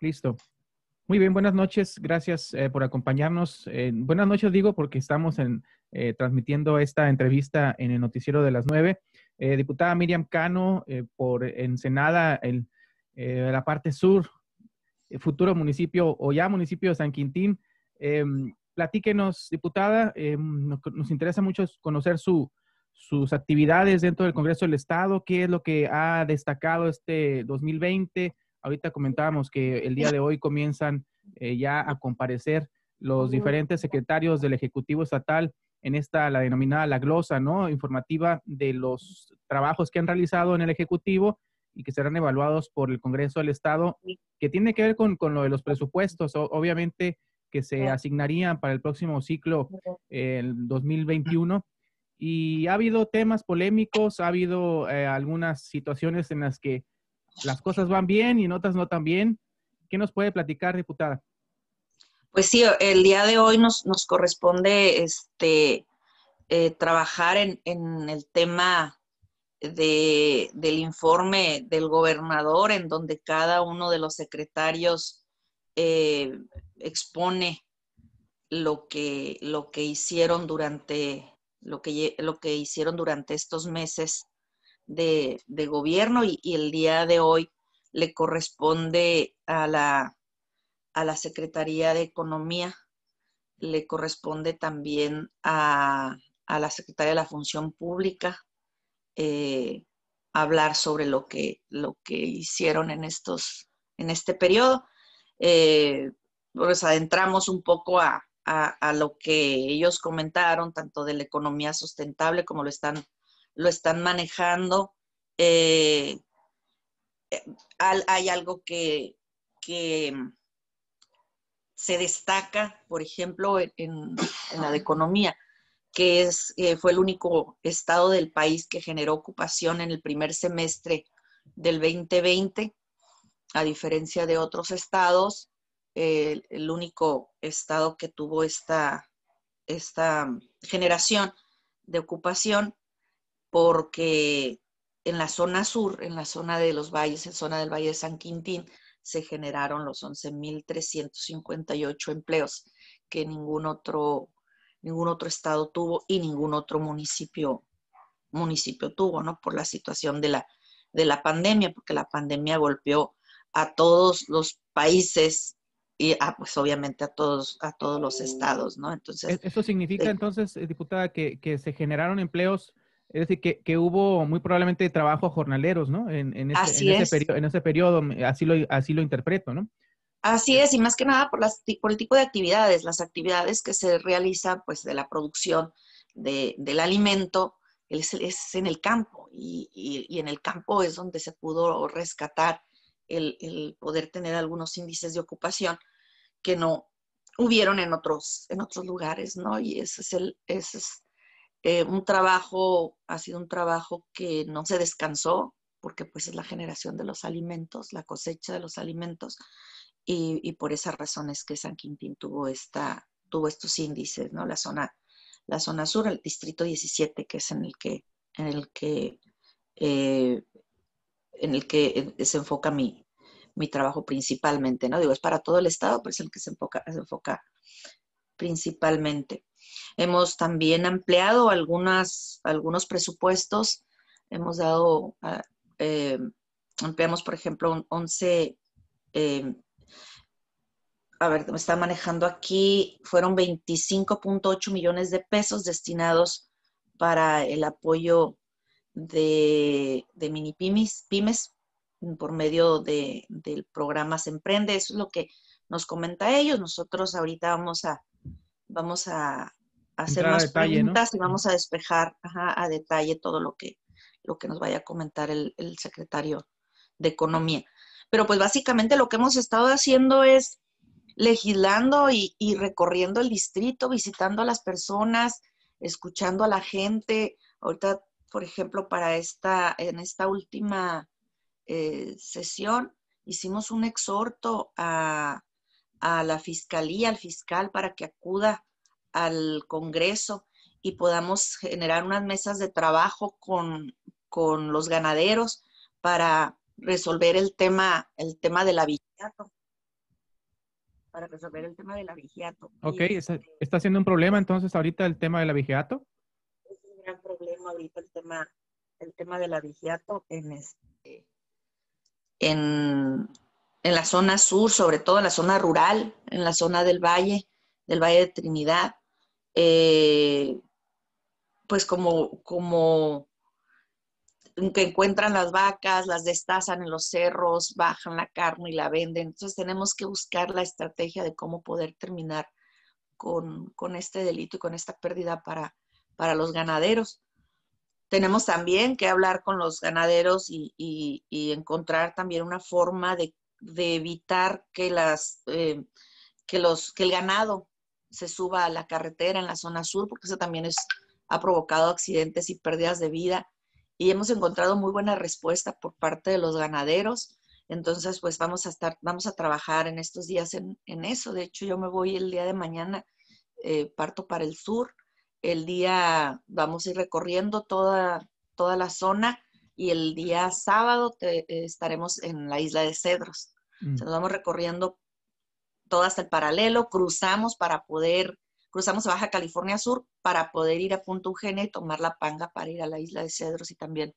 Listo. Muy bien, buenas noches. Gracias eh, por acompañarnos. Eh, buenas noches digo porque estamos en, eh, transmitiendo esta entrevista en el noticiero de las nueve. diputada Miriam Cano, por Ensenada, el, la parte sur, futuro municipio o ya municipio de San Quintín. platíquenos, diputada, nos, interesa mucho conocer sus actividades dentro del Congreso del Estado, qué es lo que ha destacado este 2020 ahorita comentábamos que el día de hoy comienzan eh, ya a comparecer los diferentes secretarios del Ejecutivo Estatal en esta, la denominada la glosa, ¿no? Informativa de los trabajos que han realizado en el Ejecutivo y que serán evaluados por el Congreso del Estado, que tiene que ver con, lo de los presupuestos, obviamente, que se asignarían para el próximo ciclo, el 2021. Y ha habido temas polémicos, ha habido eh, algunas situaciones en las que las cosas van bien y en otras no tan bien. ¿Qué nos puede platicar, diputada? Pues sí, el día de hoy nos, corresponde este, eh, trabajar en, el tema del informe del gobernador, en donde cada uno de los secretarios eh, expone lo que, lo que hicieron durante lo que, lo que hicieron durante estos meses de, gobierno y, el día de hoy le corresponde a la, a la Secretaría de Economía, le corresponde también a, la Secretaría de la Función Pública eh, hablar sobre lo que, lo que hicieron en, estos, en este periodo. pues adentramos un poco a, a, lo que ellos comentaron, tanto de la economía sustentable como lo están lo están manejando. Eh, eh, hay algo que, mm, se destaca, por ejemplo, en, la de economía, que es, eh, fue el único estado del país que generó ocupación en el primer semestre del 2020, a diferencia de otros estados, el único estado que tuvo esta, esta generación de ocupación porque en la zona sur, en la zona de los valles, en zona del Valle de San Quintín, se generaron los 11.358 empleos que ningún otro, ningún otro estado tuvo y ningún otro municipio, municipio tuvo, ¿no? Por la situación de la, de la pandemia, porque la pandemia golpeó a todos los países y pues obviamente a todos, a todos los estados, ¿no? Entonces. E-, eso significa eh, entonces, eh, diputada, que, se generaron empleos es decir, que, que hubo muy probablemente trabajo a jornaleros, ¿no? En, en, ese, periodo, en ese periodo, así lo, así lo interpreto, ¿no? Así eh, es, y más que nada por, las, por el tipo de actividades, las actividades que se realizan pues de la producción de, del alimento, es, es, en el campo y, y, en el campo es donde se pudo rescatar el, el, poder tener algunos índices de ocupación que no hubieron en otros, en otros lugares, ¿no? Y ese es, el, ese es eh, un trabajo, ha sido un trabajo que no se descansó, porque pues es la generación de los alimentos, la cosecha de los alimentos, y, por esas razones que San Quintín tuvo, esta, tuvo estos índices, ¿no? La zona, la zona sur, el distrito 17, que es en el que, en el que, eh, en el que se enfoca mi, mi trabajo principalmente, ¿no? Digo, es para todo el estado, pero es el que se enfoca, se enfoca principalmente. Hemos también ampliado algunas, algunos presupuestos. Hemos dado, ah, eh, ampliamos, por ejemplo, 11, eh, a ver, me está manejando aquí, fueron 25.8 millones de pesos destinados para el apoyo de, de mini pymes, pymes por medio de, del programa Se Emprende. Eso es lo que nos comenta ellos. Nosotros ahorita vamos a, vamos a, hacer más preguntas y vamos a despejar a detalle todo lo que, lo que nos vaya a comentar el, secretario de Economía. Pero pues básicamente lo que hemos estado haciendo es legislando y, recorriendo el distrito, visitando a las personas, escuchando a la gente. Ahorita, por ejemplo, para esta, en esta última eh, sesión, hicimos un exhorto a, a, la fiscalía, al fiscal, para que acuda al Congreso y podamos generar unas mesas de trabajo con, los ganaderos para resolver el tema, el tema del vigiato. para resolver el tema del abigeato. Ok, está, este está, siendo un problema entonces ahorita el tema del vigiato Es un gran problema ahorita el tema, el tema del vigiato en este, en, en la zona sur, sobre todo en la zona rural, en la zona del valle, del Valle de Trinidad, eh, pues como, como que encuentran las vacas, las destazan en los cerros, bajan la carne y la venden. Entonces tenemos que buscar la estrategia de cómo poder terminar con, este delito y con esta pérdida para, para los ganaderos tenemos también que hablar con los ganaderos y, encontrar también una forma de, evitar que las eh, que los que el ganado se suba a la carretera en la zona sur, porque eso también ha provocado accidentes y pérdidas de vida. Y hemos encontrado muy buena respuesta por parte de los ganaderos. Entonces, pues vamos a estar, vamos a trabajar en estos días en, eso. De hecho, yo me voy el día de mañana, eh, parto para el sur. El día, vamos a ir recorriendo toda, toda la zona y el día sábado eh, estaremos en la isla de Cedros. Mm. nos vamos recorriendo todas el paralelo, cruzamos para poder, cruzamos a Baja California Sur para poder ir a Punta Eugenia y tomar la panga para ir a la isla de Cedros y también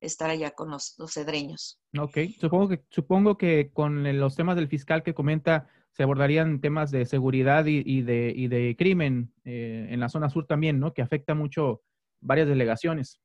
estar allá con los, cedreños. Ok, supongo que, supongo que con los temas del fiscal que comenta se abordarían temas de seguridad y, de, y de, crimen eh, en la zona sur también, ¿no? Que afecta mucho varias delegaciones.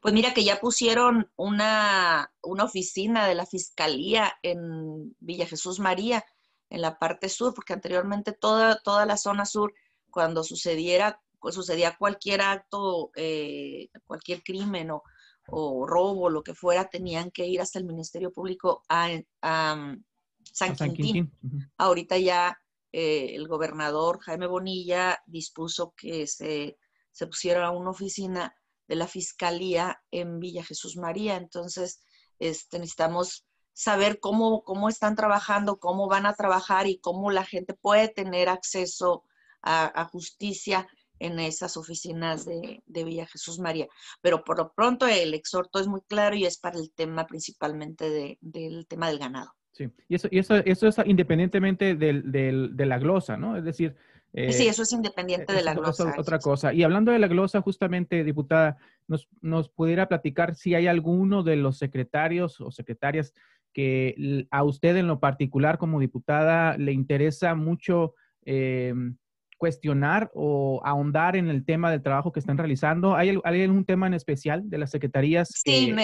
Pues mira que ya pusieron una, una oficina de la fiscalía en Villa Jesús María en la parte sur, porque anteriormente toda, toda la zona sur, cuando sucediera, pues, sucedía cualquier acto, eh, cualquier crimen o, o, robo, lo que fuera, tenían que ir hasta el Ministerio Público a, San, Quintín. Ahorita ya eh, el gobernador Jaime Bonilla dispuso que se, se pusiera una oficina de la Fiscalía en Villa Jesús María. Entonces, este, necesitamos saber cómo, cómo están trabajando, cómo van a trabajar y cómo la gente puede tener acceso a, justicia en esas oficinas de, Villa Jesús María. Pero por lo pronto el exhorto es muy claro y es para el tema principalmente del tema del ganado. Sí, y eso, y eso, eso es independientemente del, de la glosa, ¿no? Es decir... Eh, sí, eso es independiente eh, de la glosa. otra cosa. Y hablando de la glosa, justamente, diputada, nos, nos pudiera platicar si hay alguno de los secretarios o secretarias que a usted en lo particular como diputada le interesa mucho em, cuestionar o ahondar en el tema del trabajo que están realizando? ¿Hay, algún tema en especial de las secretarías? Sí,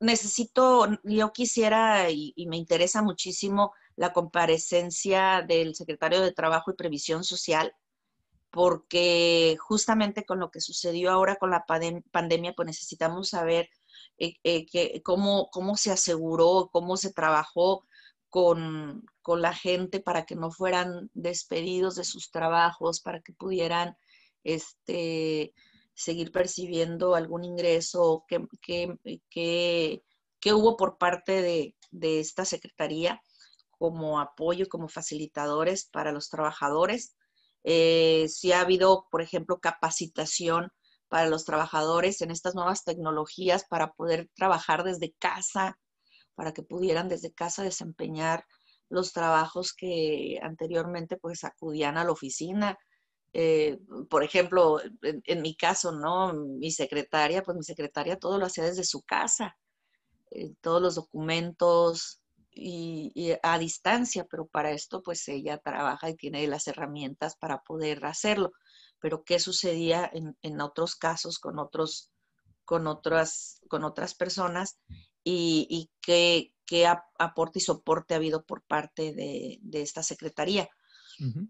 necesito, yo quisiera y me interesa muchísimo la comparecencia del secretario de Trabajo y Previsión Social, porque justamente con lo que sucedió ahora con la pandemia, pues necesitamos saber eh, eh, que, cómo, se aseguró, cómo se trabajó con, la gente para que no fueran despedidos de sus trabajos, para que pudieran este, seguir percibiendo algún ingreso, ¿Qué hubo por parte de, esta Secretaría como apoyo, como facilitadores para los trabajadores. Eh, si ha habido, por ejemplo, capacitación para los trabajadores en estas nuevas tecnologías para poder trabajar desde casa, para que pudieran desde casa desempeñar los trabajos que anteriormente pues acudían a la oficina. Eh, por ejemplo, en, mi caso, ¿no? Mi secretaria, pues mi secretaria todo lo hacía desde su casa, eh, todos los documentos y a distancia, pero para esto pues ella trabaja y tiene las herramientas para poder hacerlo pero qué sucedía en, otros casos con, otros, con, otras, con otras personas y, qué, aporte y soporte ha habido por parte de, esta Secretaría.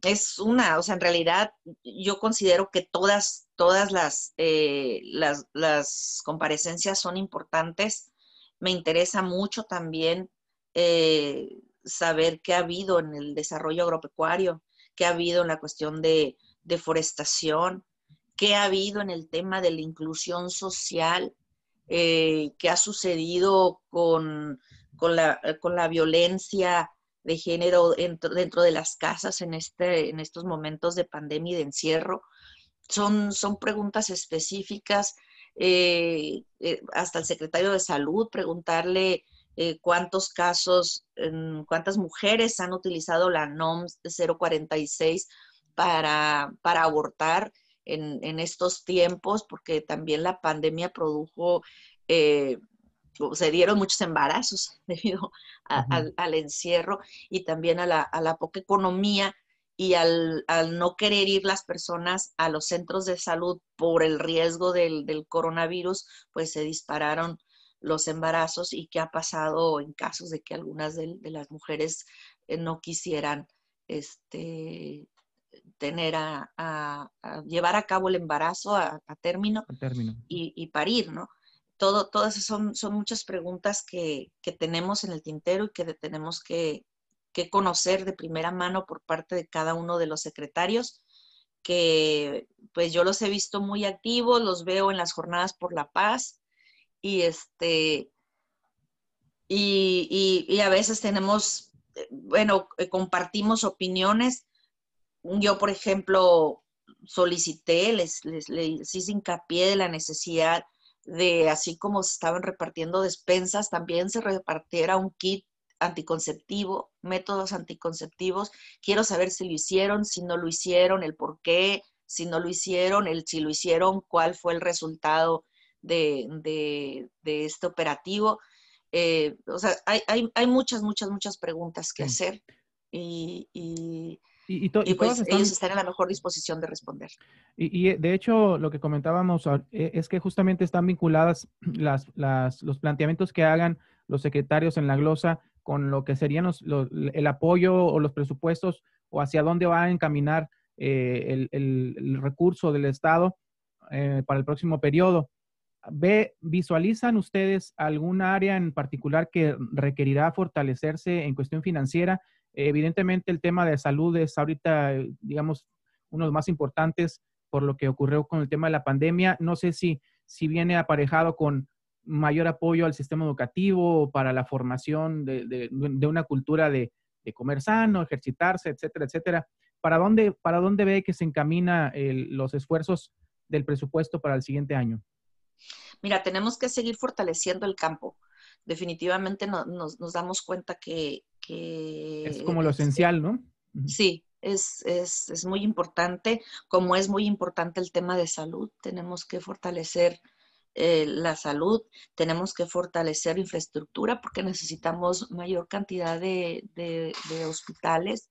Es una, o sea, en realidad yo considero que todas, todas las, eh, las, comparecencias son importantes. Me interesa mucho también eh, saber qué ha habido en el desarrollo agropecuario, qué ha habido en la cuestión de, deforestación, qué ha habido en el tema de la inclusión social, eh, qué ha sucedido con, con, la, eh, violencia de género dentro, de las casas en, este, en, estos momentos de pandemia y de encierro. Son, son preguntas específicas. Eh, hasta el secretario de salud preguntarle cuántos casos, cuántas mujeres han utilizado la NOM 046 para, abortar en, estos tiempos, porque también la pandemia produjo, eh, se dieron muchos embarazos debido al, encierro y también a la, poca economía y al, no querer ir las personas a los centros de salud por el riesgo del, coronavirus, pues se dispararon los embarazos y que ha pasado en casos de que algunas de, de las mujeres eh, no quisieran este, tener a, llevar a cabo el embarazo a, término, Y, parir, ¿no? Todo, todas son, son muchas preguntas que, que tenemos en el tintero y que tenemos que, que, conocer de primera mano por parte de cada uno de los secretarios, que pues yo los he visto muy activos, los veo en las jornadas por la paz y este... y, y, a veces tenemos eh, bueno, eh, compartimos opiniones, yo, por ejemplo, solicité, les, les, hice hincapié de la necesidad de, así como se estaban repartiendo despensas, también se repartiera un kit anticonceptivo, métodos anticonceptivos. Quiero saber si lo hicieron, si no lo hicieron, el por qué, si no lo hicieron, el si lo hicieron, cuál fue el resultado de, este operativo. Eh, o sea, hay, muchas, muchas, muchas preguntas que hacer. y y, y, to, pues, ellos en la mejor disposición de responder. Y, eh, de hecho, lo que comentábamos ah, e-, es que justamente están vinculadas las, los planteamientos que hagan los secretarios en la glosa con lo que serían el apoyo o los presupuestos o hacia dónde va a encaminar eh, el, recurso del Estado eh, para el próximo periodo. Ve, ¿Visualizan ustedes alguna área en particular que requerirá fortalecerse en cuestión financiera? Evidentemente el tema de salud es ahorita, eh, digamos, uno de los más importantes por lo que ocurrió con el tema de la pandemia. No sé si, si viene aparejado con mayor apoyo al sistema educativo para la formación de, una cultura de, comer sano, ejercitarse, etcétera, etcétera. ¿Para dónde, para dónde ve que se encamina los esfuerzos del presupuesto para el siguiente año? Mira, tenemos que seguir fortaleciendo el campo. Definitivamente nos, damos cuenta que es como lo esencial, ¿no? Sí, es, muy importante, como es muy importante el tema de salud, tenemos que fortalecer eh, la salud, tenemos que fortalecer infraestructura porque necesitamos mayor cantidad de, de, hospitales,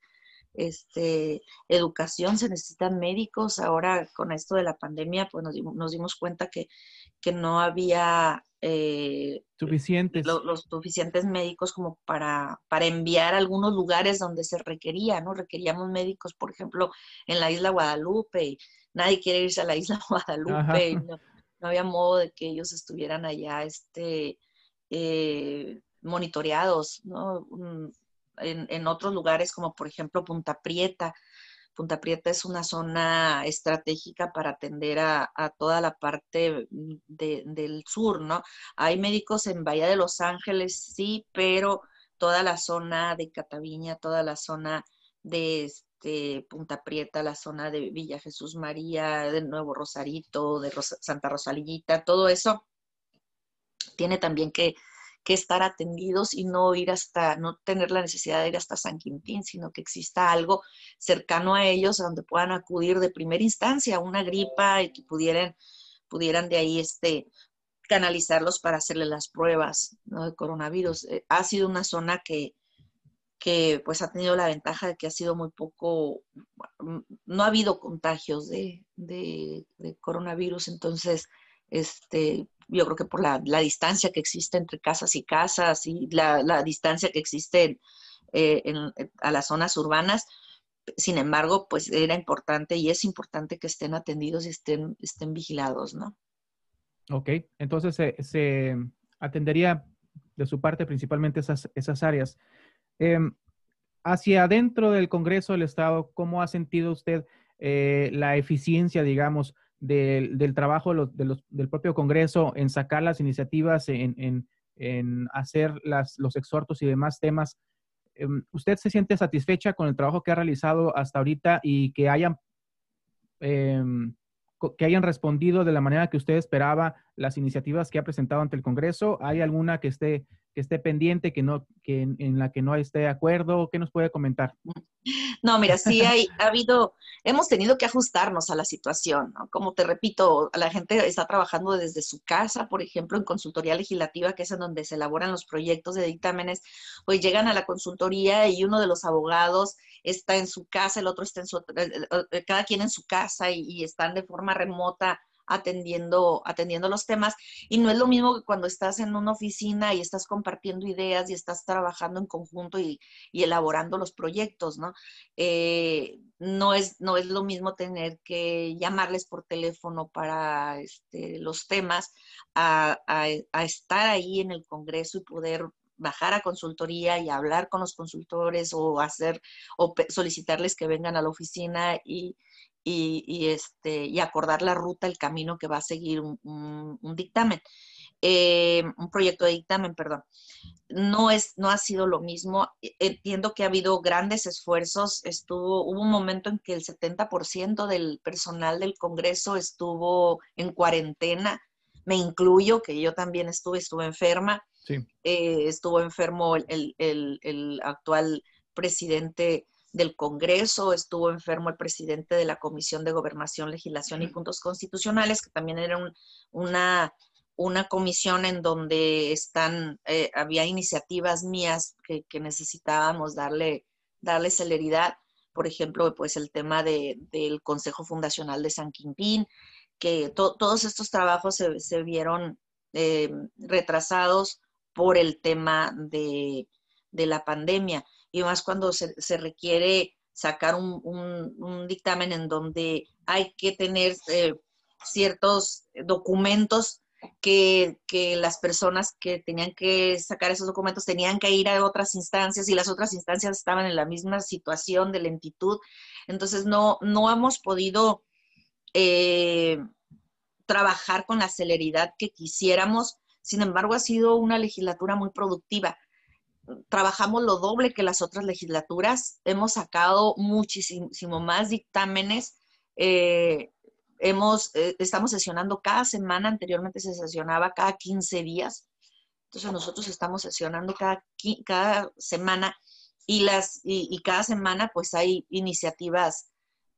este, educación, se necesitan médicos. Ahora con esto de la pandemia, pues nos, nos dimos cuenta que, que no había eh, suficientes. los suficientes médicos como para, para enviar a algunos lugares donde se requería, ¿no? Requeríamos médicos, por ejemplo, en la isla Guadalupe, y nadie quiere irse a la isla Guadalupe, no, había modo de que ellos estuvieran allá este, eh, monitoreados, ¿no? Mm, en, en otros lugares como por ejemplo Punta Prieta, Punta Prieta es una zona estratégica para atender a, toda la parte mm, del sur, ¿no? Hay médicos en Bahía de Los Ángeles, sí, pero toda la zona de Cataviña, toda la zona de este, Punta Prieta, la zona de Villa Jesús María, de Nuevo Rosarito, de Santa Rosalita, todo eso tiene también que que estar atendidos y no ir hasta, no tener la necesidad de ir hasta San Quintín, sino que exista algo cercano a ellos a donde puedan acudir de primera instancia, a una gripa y que pudieran, pudieran de ahí este, canalizarlos para hacerle las pruebas de coronavirus. Eh, ha sido una zona que, pues ha tenido la ventaja de que ha sido muy poco, mm, no ha habido contagios de, de coronavirus, entonces este, yo creo que por la, distancia que existe entre casas y casas y la, distancia que existe eh, eh, a las zonas urbanas. Sin embargo, pues era importante y es importante que estén atendidos y estén, estén vigilados, ¿no? Ok, entonces se, atendería de su parte principalmente esas, esas áreas. Em, hacia adentro del Congreso del Estado, ¿cómo ha sentido usted eh, la eficiencia, digamos, del, del trabajo del propio Congreso en sacar las iniciativas, en, hacer las, los exhortos y demás temas. Em, ¿Usted se siente satisfecha con el trabajo que ha realizado hasta ahorita y que hayan, em, que hayan respondido de la manera que usted esperaba las iniciativas que ha presentado ante el Congreso? ¿Hay alguna que esté, que esté pendiente, que no, que en, la que no esté de acuerdo? ¿Qué nos puede comentar? No, mira, sí hay, ha habido, hemos tenido que ajustarnos a la situación, ¿no? Como te repito, la gente está trabajando desde su casa, por ejemplo, en consultoría legislativa, que es en donde se elaboran los proyectos de dictámenes, pues llegan a la consultoría y uno de los abogados está en su casa, el otro está en su, cada quien en su casa y están de forma remota atendiendo, atendiendo los temas. Y no es lo mismo que cuando estás en una oficina y estás compartiendo ideas y estás trabajando en conjunto y, elaborando los proyectos, ¿no? Eh, no, es, no es lo mismo tener que llamarles por teléfono para este, los temas, a, a estar ahí en el Congreso y poder bajar a consultoría y hablar con los consultores o hacer o solicitarles que vengan a la oficina y, y, este, y acordar la ruta, el camino que va a seguir un, dictamen. Eh, un proyecto de dictamen, perdón. No, es, no ha sido lo mismo. E, entiendo que ha habido grandes esfuerzos. Estuvo, hubo un momento en que el 70% del personal del Congreso estuvo en cuarentena. Me incluyo, que yo también estuve, estuve enferma. Eh, estuvo enfermo el actual presidente del Congreso, estuvo enfermo el presidente de la Comisión de Gobernación, Legislación y Puntos Constitucionales, que también era una, una comisión en donde están, eh, había iniciativas mías que, necesitábamos darle, darle celeridad. Por ejemplo, pues el tema del Consejo Fundacional de San Quintín, que todos estos trabajos se, vieron eh, retrasados por el tema de, de la pandemia y más cuando se, requiere sacar un, dictamen en donde hay que tener eh, ciertos documentos que, las personas que tenían que sacar esos documentos tenían que ir a otras instancias y las otras instancias estaban en la misma situación de lentitud. Entonces no, no hemos podido eh, trabajar con la celeridad que quisiéramos. Sin embargo, ha sido una legislatura muy productiva trabajamos lo doble que las otras legislaturas, hemos sacado muchísimo más dictámenes, eh, hemos, eh, estamos sesionando cada semana, anteriormente se sesionaba cada 15 días, entonces nosotros estamos sesionando cada, cada semana y, las, y, cada semana pues hay iniciativas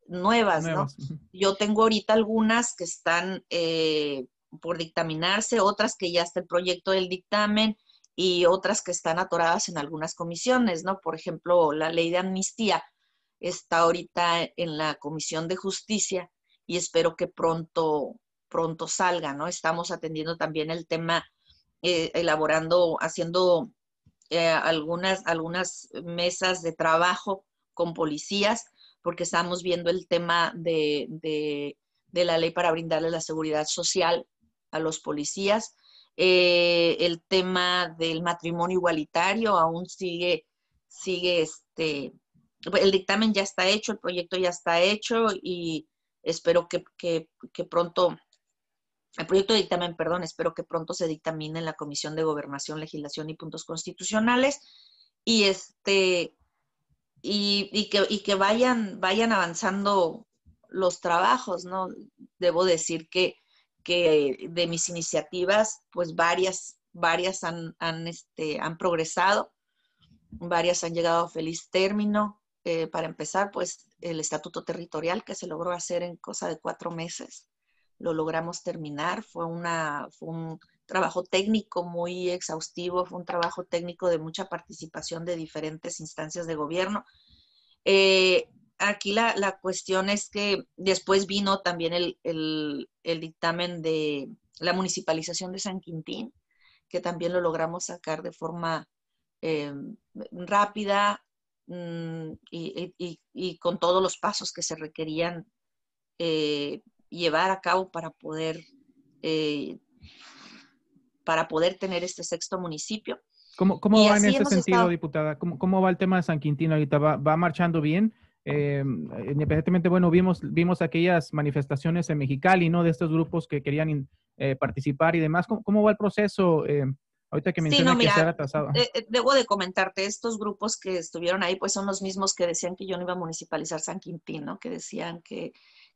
nuevas, ¿no? Yo tengo ahorita algunas que están eh, por dictaminarse, otras que ya está el proyecto del dictamen, y otras que están atoradas en algunas comisiones, ¿no? Por ejemplo, la ley de amnistía está ahorita e-, en la Comisión de Justicia y espero que pronto, pronto salga, ¿no? Estamos atendiendo también el tema, eh, elaborando, haciendo eh, algunas, algunas mesas de trabajo con policías, porque estamos viendo el tema de la ley para brindarle la seguridad social a los policías eh, el tema del matrimonio igualitario aún sigue, sigue este, pues, el dictamen ya está hecho, el proyecto ya está hecho y espero que, pronto, el proyecto de dictamen, perdón, espero que pronto se dictamine en la Comisión de Gobernación, Legislación y Puntos Constitucionales y este, que, y que, vayan, vayan avanzando los trabajos, ¿no? Debo decir que que de mis iniciativas, pues varias, varias han, han, este, han progresado, varias han llegado a feliz término. Eh, para empezar, pues el estatuto territorial que se logró hacer en cosa de cuatro meses, lo logramos terminar, fue, una, fue un trabajo técnico muy exhaustivo, fue un trabajo técnico de mucha participación de diferentes instancias de gobierno. Eh, aquí la, cuestión es que después vino también el, dictamen de la municipalización de San Quintín, que también lo logramos sacar de forma eh, rápida mm, y, con todos los pasos que se requerían eh, llevar a cabo para poder, eh, para poder tener este sexto municipio. ¿Cómo, va en ese sentido, diputada? ¿Cómo, va el tema de San Quintín ahorita? ¿Va, va marchando bien? Eh, independientemente, bueno, vimos, vimos aquellas manifestaciones en Mexicali, ¿no? De estos grupos que querían eh, participar y demás. ¿Cómo, va el proceso? Eh, ahorita que me no, se debo de comentarte, estos grupos que estuvieron ahí, pues son los mismos que decían que yo no iba a municipalizar San Quintín, ¿no? Que decían que,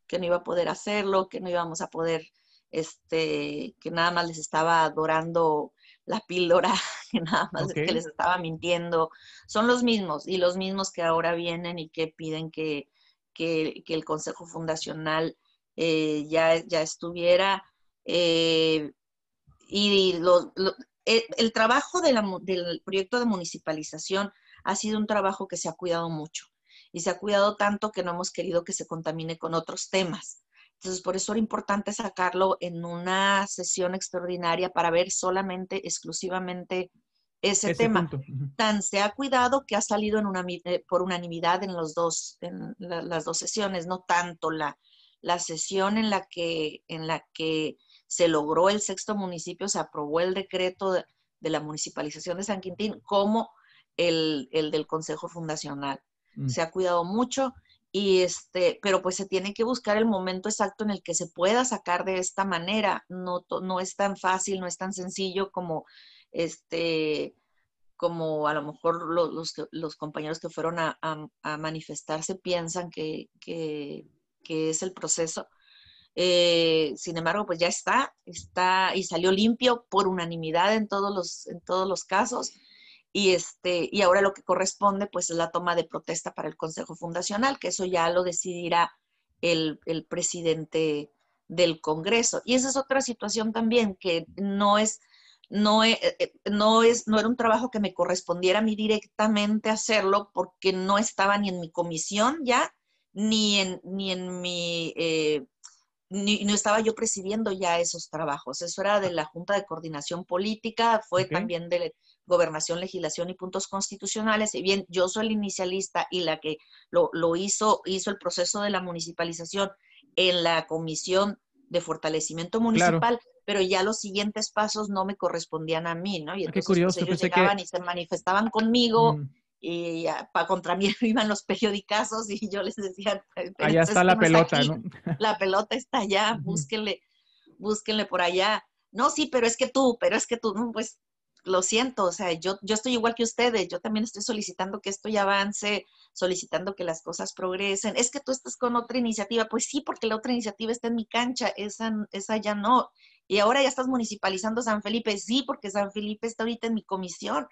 que no iba a poder hacerlo, que no íbamos a poder, este, que nada más les estaba adorando la píldora, que nada más que les estaba mintiendo, son los mismos y los mismos que ahora vienen y que piden que, el Consejo Fundacional eh, ya, ya estuviera. Eh, y e, el, trabajo del proyecto de municipalización ha sido un trabajo que se ha cuidado mucho y se ha cuidado tanto que no hemos querido que se contamine con otros temas. Entonces, por eso era importante sacarlo en una sesión extraordinaria para ver solamente, exclusivamente ese, tema. Tan se ha cuidado que ha salido en una, eh, por unanimidad en, los dos, en las dos sesiones, no tanto la, sesión en la, que, en la que se logró el sexto municipio, se aprobó el decreto de, la municipalización de San Quintín, como el, del Consejo Fundacional. Mm. Se ha cuidado mucho y este, pero pues se tiene que buscar el momento exacto en el que se pueda sacar de esta manera. No, no es tan fácil, no es tan sencillo como este, como a lo mejor los, compañeros que fueron a, manifestarse piensan que, es el proceso. Eh, sin embargo, pues ya está, está y salió limpio por unanimidad en todos los, en todos los casos. Y, este, y ahora lo que corresponde pues es la toma de protesta para el Consejo Fundacional, que eso ya lo decidirá el, presidente del Congreso. Y esa es otra situación también que no es, no, e, e, e, no, es, no era un trabajo que me correspondiera a mí directamente hacerlo porque no estaba ni en mi comisión ya, ni en, ni en mi, eh, no estaba yo presidiendo ya esos trabajos. Eso era de ah. la Junta de Coordinación Política, fue también de, gobernación, legislación y puntos constitucionales. y bien yo soy la inicialista y la que lo, lo hizo, hizo el proceso de la municipalización en la comisión de fortalecimiento municipal, pero ya los siguientes pasos no me correspondían a mí, ¿no? Y ah, entonces Qué pues, curioso, ellos llegaban y se manifestaban conmigo. Mm. Y para contra mí iban los periodicazos y yo les decía, allá está la pelota, ¿no? La pelota está allá, búsquenle, búsquenle por allá no, sí, pero es que tú, pero es que tú, no, pues lo siento, o sea, yo, yo estoy igual que ustedes, yo también estoy solicitando que esto ya avance, solicitando que las cosas progresen. Es que tú estás con otra iniciativa, pues sí, porque la otra iniciativa está en mi cancha, esa, esa ya no. Y ahora ya estás municipalizando San Felipe, sí, porque San Felipe está ahorita en mi comisión.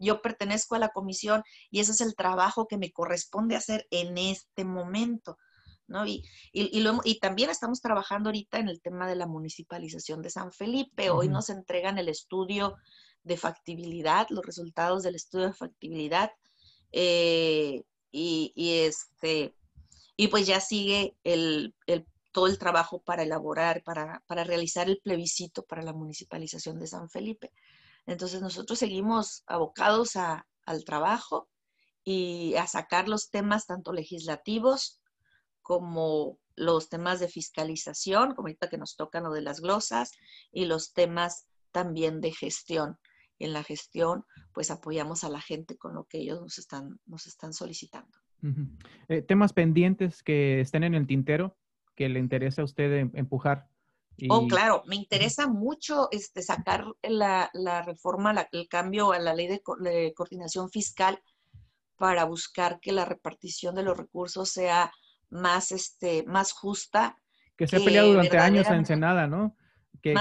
Yo pertenezco a la comisión y ese es el trabajo que me corresponde hacer en este momento. Y, y, también estamos trabajando ahorita en el tema de la municipalización de San Felipe. Hoy nos entregan el estudio de factibilidad, los resultados del estudio de factibilidad. Eh, y, este, y pues ya sigue el, todo el trabajo para elaborar, para, realizar el plebiscito para la municipalización de San Felipe. Entonces nosotros seguimos abocados al trabajo y a sacar los temas tanto legislativos como los temas de fiscalización, como ahorita que nos tocan lo de las glosas, y los temas también de gestión. en la gestión, pues apoyamos a la gente con lo que ellos nos están, nos están solicitando. Eh, temas pendientes que estén en el tintero, que le interesa a usted em, empujar. Oh, claro, me interesa mucho este, sacar la, reforma, el cambio a la ley de coordinación fiscal para buscar que la repartición de los recursos sea más, este, más justa. Que se ha peleado durante años a Ensenada, ¿no? Que,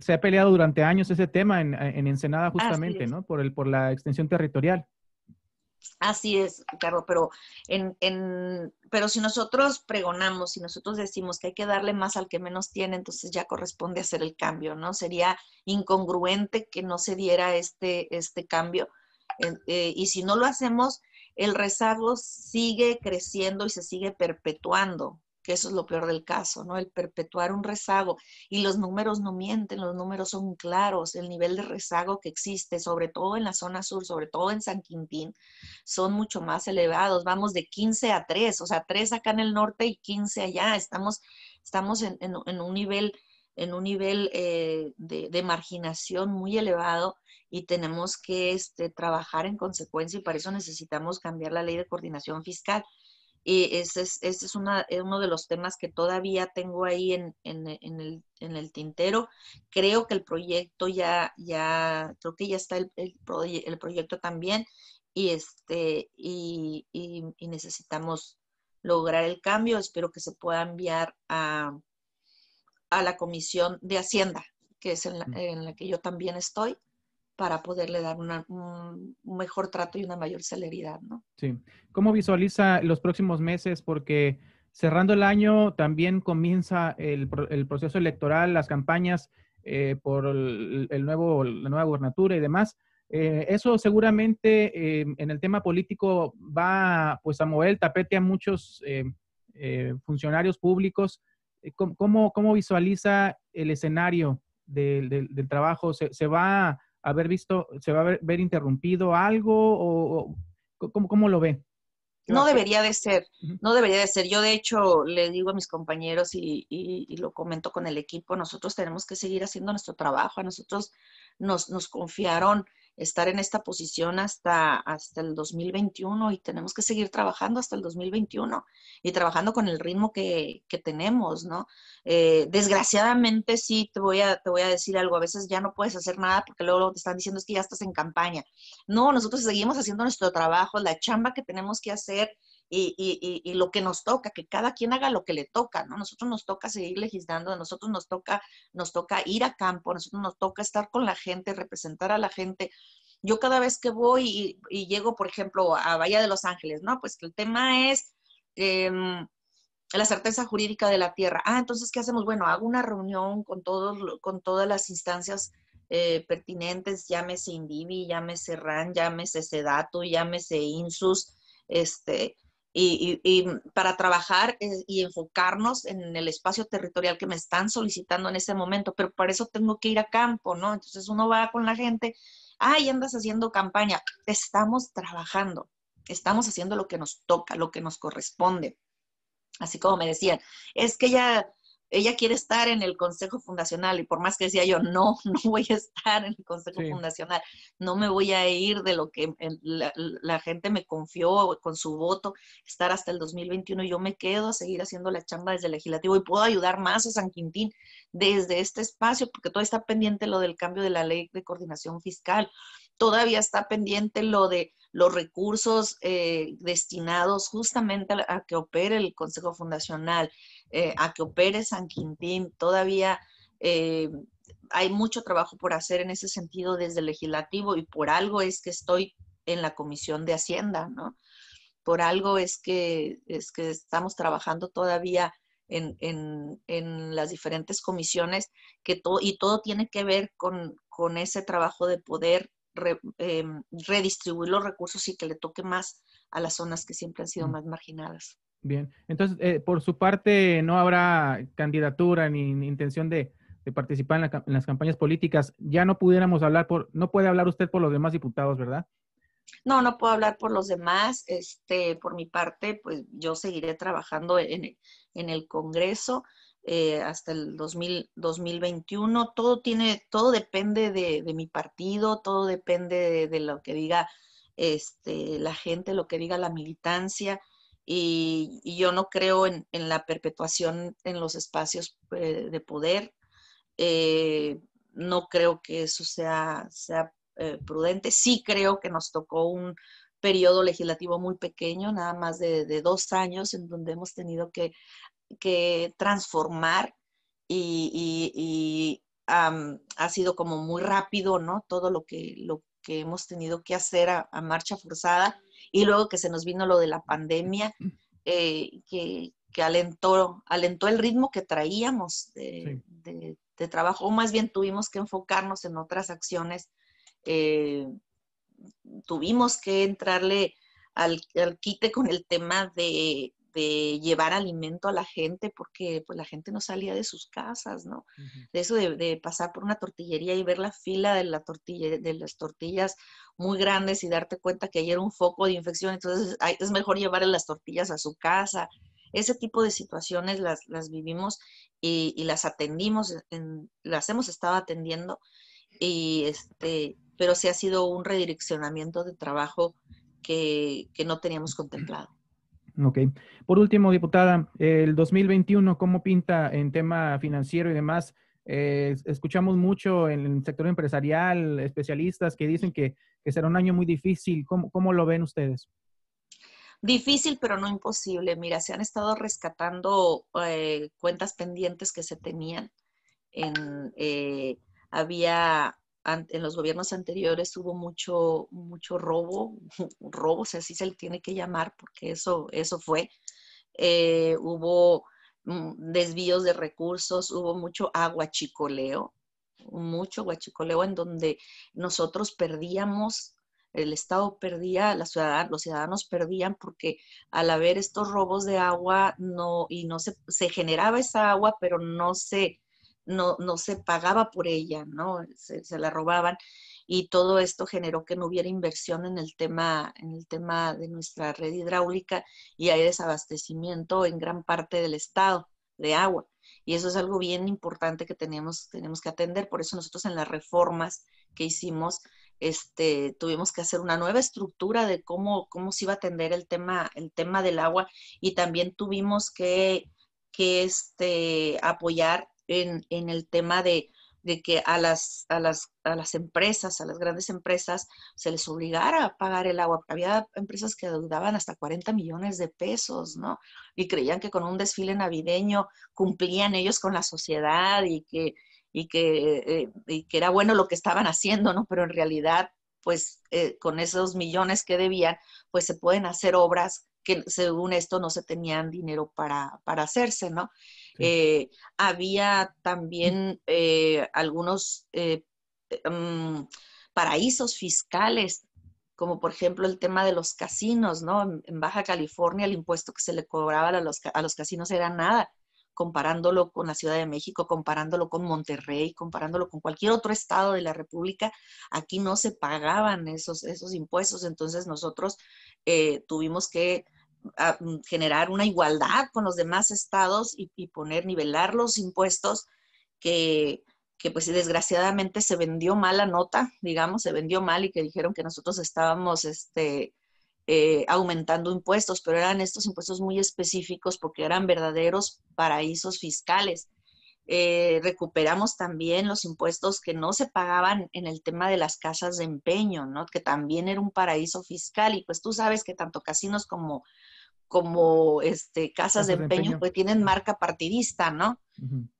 se ha peleado durante años ese tema en, Ensenada justamente, ¿no? Por, el, por la extensión territorial. Así es, Ricardo, pero, en, en, pero si nosotros pregonamos, si nosotros decimos que hay que darle más al que menos tiene, entonces ya corresponde hacer el cambio, ¿no? Sería incongruente que no se diera este, este cambio. Eh, y si no lo hacemos, el rezago sigue creciendo y se sigue perpetuando, que eso es lo peor del caso, ¿no? El perpetuar un rezago. Y los números no mienten, los números son claros. El nivel de rezago que existe, sobre todo en la zona sur, sobre todo en San Quintín, son mucho más elevados. Vamos de 15 a 3, o sea, 3 acá en el norte y 15 allá. Estamos, estamos en un nivel en un nivel eh, de, marginación muy elevado y tenemos que este, trabajar en consecuencia y para eso necesitamos cambiar la ley de coordinación fiscal. Y ese es, es uno de los temas que todavía tengo ahí en, el, tintero. Creo que el proyecto ya, ya creo que ya está el, el, proyecto también y, este, y necesitamos lograr el cambio. Espero que se pueda enviar a, a la Comisión de Hacienda, que es en la, que yo también estoy, para poderle dar un mejor trato y una mayor celeridad, ¿no? Sí. ¿Cómo visualiza los próximos meses? Porque cerrando el año también comienza el, proceso electoral, las campañas eh, por el, nuevo, la nueva gubernatura y demás. Eh, eso seguramente em, en el tema político va pues a mover el tapete a muchos em, eh, funcionarios públicos eh, ¿Cómo, cómo visualiza el escenario del, del, trabajo? ¿Se, ¿Se, va a haber visto, se va a ver, interrumpido algo o, o ¿cómo, cómo lo ve? No debería de ser, no debería de ser. Yo de hecho le digo a mis compañeros y, y, y, lo comento con el equipo, nosotros tenemos que seguir haciendo nuestro trabajo, a nosotros nos, nos confiaron estar en esta posición hasta, hasta el 2021 y tenemos que seguir trabajando hasta el 2021 y trabajando con el ritmo que, tenemos, ¿no? Eh, desgraciadamente sí, te voy, a, te voy a decir algo, a veces ya no puedes hacer nada porque luego te están diciendo es que ya estás en campaña. No, nosotros seguimos haciendo nuestro trabajo, la chamba que tenemos que hacer y, y, y, lo que nos toca, que cada quien haga lo que le toca, ¿no? Nosotros nos toca seguir legislando, nosotros nos toca, nos toca ir a campo, nosotros nos toca estar con la gente, representar a la gente. Yo cada vez que voy y, llego, por ejemplo, a Bahía de Los Ángeles, ¿no? Pues el tema es em, la certeza jurídica de la tierra. Ah, entonces, ¿qué hacemos? Bueno, hago una reunión con, todos, con todas las instancias eh, pertinentes, llámese INDIVI, llámese RAN, llámese SEDATU, llámese INSUS, este, y, para trabajar eh, y enfocarnos en el espacio territorial que me están solicitando en ese momento, pero para eso tengo que ir a campo, ¿no? Entonces uno va con la gente, ay, andas haciendo campaña, estamos trabajando, estamos haciendo lo que nos toca, lo que nos corresponde. Así como me decían, es que ya ella quiere estar en el consejo fundacional y por más que decía yo, no, no voy a estar en el consejo fundacional, no me voy a ir de lo que la, la, gente me confió con su voto, estar hasta el 2021, yo me quedo a seguir haciendo la chamba desde el legislativo y puedo ayudar más a San Quintín desde este espacio, porque todavía está pendiente lo del cambio de la ley de coordinación fiscal, todavía está pendiente lo de los recursos eh, destinados justamente a, que opere el Consejo Fundacional, eh, a que opere San Quintín, todavía eh, hay mucho trabajo por hacer en ese sentido desde el legislativo y por algo es que estoy en la Comisión de Hacienda, ¿no? Por algo es que, es que estamos trabajando todavía en, las diferentes comisiones que y todo tiene que ver con, con ese trabajo de poder Em, redistribuir los recursos y que le toque más a las zonas que siempre han sido mm. más marginadas. Bien, entonces, eh, por su parte, no habrá candidatura ni, intención de, participar en, las campañas políticas. Ya no pudiéramos hablar por, no puede hablar usted por los demás diputados, ¿verdad? No, no puedo hablar por los demás. Este, por mi parte, pues yo seguiré trabajando en, en el Congreso. Eh, hasta el 2021. Todo tiene, todo depende de, mi partido, todo depende de, lo que diga este, la gente, lo que diga la militancia. Y, yo no creo en, la perpetuación en los espacios eh, de poder. Eh, no creo que eso sea, prudente. Sí creo que nos tocó un periodo legislativo muy pequeño, nada más de, dos años, en donde hemos tenido que que transformar y, ha sido como muy rápido, ¿no? Todo lo que, lo que hemos tenido que hacer a, marcha forzada y luego que se nos vino lo de la pandemia, eh, que, alentó, alentó el ritmo que traíamos de, trabajo, o más bien tuvimos que enfocarnos en otras acciones, eh, tuvimos que entrarle al quite con el tema de de llevar alimento a la gente porque pues la gente no salía de sus casas, ¿no? De eso de, pasar por una tortillería y ver la fila de, la tortilla, de las tortillas muy grandes y darte cuenta que era un foco de infección, entonces es mejor llevar las tortillas a su casa. Ese tipo de situaciones las, las vivimos y, las atendimos, las hemos estado atendiendo, y este, pero sí ha sido un redireccionamiento de trabajo que no teníamos contemplado. Ok. Por último, diputada, el 2021, ¿cómo pinta en tema financiero y demás? Eh, escuchamos mucho en el sector empresarial, especialistas que dicen que, será un año muy difícil. ¿Cómo, ¿Cómo, lo ven ustedes? Difícil, pero no imposible. Mira, se han estado rescatando eh, cuentas pendientes que se tenían. En, eh, había en los gobiernos anteriores hubo mucho, mucho robo, robo, o sea, así se le tiene que llamar porque eso, eso fue. Eh, hubo mm, desvíos de recursos, hubo mucho aguachicoleo, mucho aguachicoleo en donde nosotros perdíamos, el Estado perdía, la los ciudadanos perdían porque al haber estos robos de agua no, y no se, se generaba esa agua, pero no se no, se pagaba por ella, ¿no? Se, la robaban y todo esto generó que no hubiera inversión en el tema, en el tema de nuestra red hidráulica y hay desabastecimiento en gran parte del estado de agua. Y eso es algo bien importante que tenemos, tenemos que atender. Por eso nosotros en las reformas que hicimos, este, tuvimos que hacer una nueva estructura de cómo, cómo se iba a atender el tema, el tema del agua y también tuvimos que, este, apoyar en, el tema de, que a las, a, las, a las empresas, a las grandes empresas, se les obligara a pagar el agua. Había empresas que adeudaban hasta 40 millones de pesos, ¿no? Y creían que con un desfile navideño cumplían ellos con la sociedad y que, y que, eh, que era bueno lo que estaban haciendo, ¿no? Pero en realidad, pues eh, con esos millones que debían, pues se pueden hacer obras que según esto no se tenían dinero para, para hacerse, ¿no? Eh, había también eh, algunos eh, mm, paraísos fiscales, como por ejemplo el tema de los casinos, ¿no? En, Baja California el impuesto que se le cobraba a los, casinos era nada comparándolo con la Ciudad de México, comparándolo con Monterrey, comparándolo con cualquier otro estado de la República, aquí no se pagaban esos, esos impuestos. Entonces nosotros tuvimos que Mm, generar una igualdad con los demás estados y, poner, nivelar los impuestos que, pues desgraciadamente se vendió mala nota, digamos, se vendió mal y que dijeron que nosotros estábamos este, eh, aumentando impuestos, pero eran estos impuestos muy específicos porque eran verdaderos paraísos fiscales. Eh, recuperamos también los impuestos que no se pagaban en el tema de las casas de empeño, ¿no? Que también era un paraíso fiscal y pues tú sabes que tanto casinos como como este, casas de empeño, pues que tienen marca partidista, ¿no?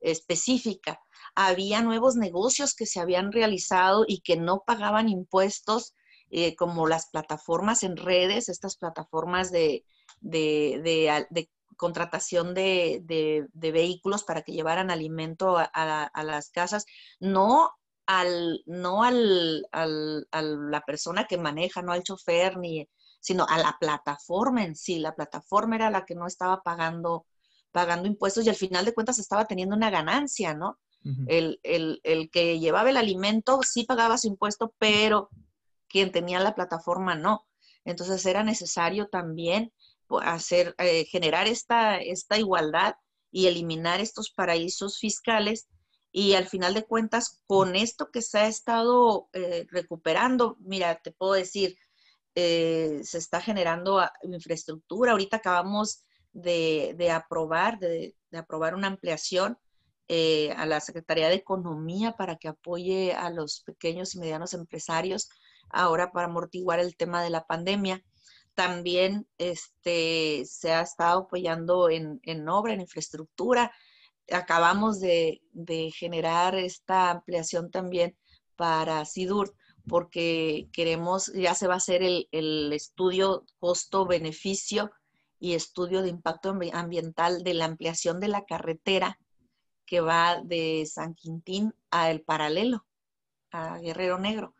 Específica. Había nuevos negocios que se habían realizado y que no pagaban impuestos, eh, como las plataformas en redes, estas plataformas de, de, contratación de, vehículos para que llevaran alimento a, las casas, no al, no al, al, a la persona que maneja, no al chofer, ni, sino a la plataforma en sí. La plataforma era la que no estaba pagando, pagando impuestos y al final de cuentas estaba teniendo una ganancia, ¿no? el, que llevaba el alimento sí pagaba su impuesto, pero quien tenía la plataforma no. Entonces era necesario también pues, hacer, eh, generar esta, igualdad y eliminar estos paraísos fiscales. Y al final de cuentas, con esto que se ha estado eh, recuperando, mira, te puedo decir, eh, se está generando infraestructura. Ahorita acabamos de, aprobar, de, aprobar una ampliación eh, a la Secretaría de Economía para que apoye a los pequeños y medianos empresarios ahora para amortiguar el tema de la pandemia. También este, se ha estado apoyando en, en obra, en infraestructura. Acabamos de, generar esta ampliación también para SIDUR porque queremos, ya se va a hacer el, estudio costo-beneficio y estudio de impacto ambiental de la ampliación de la carretera que va de San Quintín a El Paralelo, a Guerrero Negro.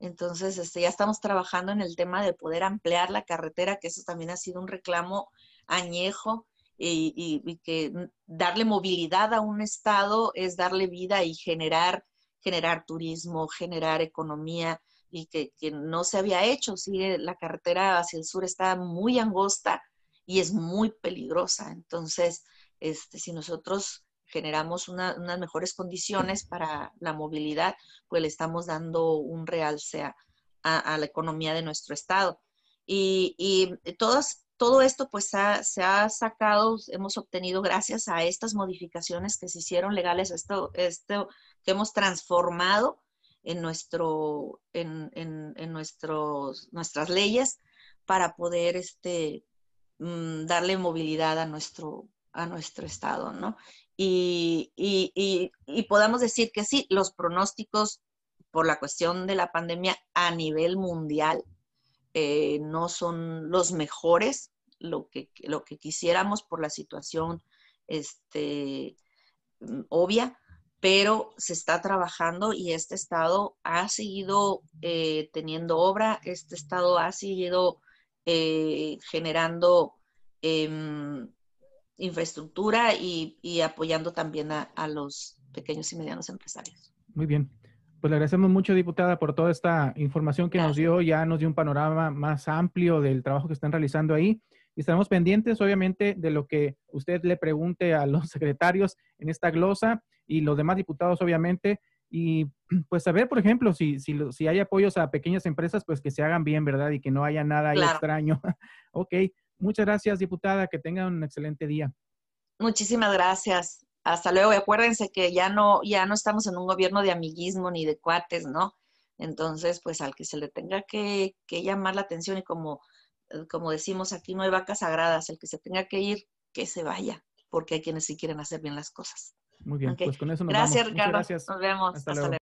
Entonces, este, ya estamos trabajando en el tema de poder ampliar la carretera, que eso también ha sido un reclamo añejo y que darle movilidad a un estado es darle vida y generar generar turismo, generar economía y que, no se había hecho. si eh, la carretera hacia el sur está muy angosta y es muy peligrosa. Entonces, este, si nosotros generamos unas mejores condiciones para la movilidad, pues le estamos dando un realce a, a, la economía de nuestro estado. Y, y todas todo esto pues se ha sacado, hemos obtenido gracias a estas modificaciones que se hicieron legales, esto, esto que hemos transformado en, nuestro, en, en, nuestros, nuestras leyes para poder este, mm, darle movilidad a nuestro, a nuestro estado, ¿no? Y, y, y, y podamos decir que sí, los pronósticos por la cuestión de la pandemia a nivel mundial eh, no son los mejores, lo que, lo que quisiéramos por la situación este, mm, obvia, pero se está trabajando y este estado ha seguido eh, teniendo obra, este estado ha seguido eh, generando em, infraestructura y, apoyando también a, a los pequeños y medianos empresarios. Muy bien. Pues le agradecemos mucho, diputada, por toda esta información que nos dio. Ya nos dio un panorama más amplio del trabajo que están realizando ahí. Y estaremos pendientes, obviamente, de lo que usted le pregunte a los secretarios en esta glosa y los demás diputados, obviamente. Y pues saber, por ejemplo, si, si, hay apoyos a pequeñas empresas, pues que se hagan bien, ¿verdad? Y que no haya nada extraño. ok, muchas gracias, diputada. Que tengan un excelente día. Muchísimas gracias. Hasta luego, y acuérdense que ya no, ya no estamos en un gobierno de amiguismo ni de cuates, ¿no? Entonces, pues al que se le tenga que, que llamar la atención y como, eh, como decimos aquí, no hay vacas sagradas, el que se tenga que ir, que se vaya, porque hay quienes sí quieren hacer bien las cosas. Muy bien, pues con eso nos gracias, Ricardo. Gracias. Nos vemos. Hasta, luego.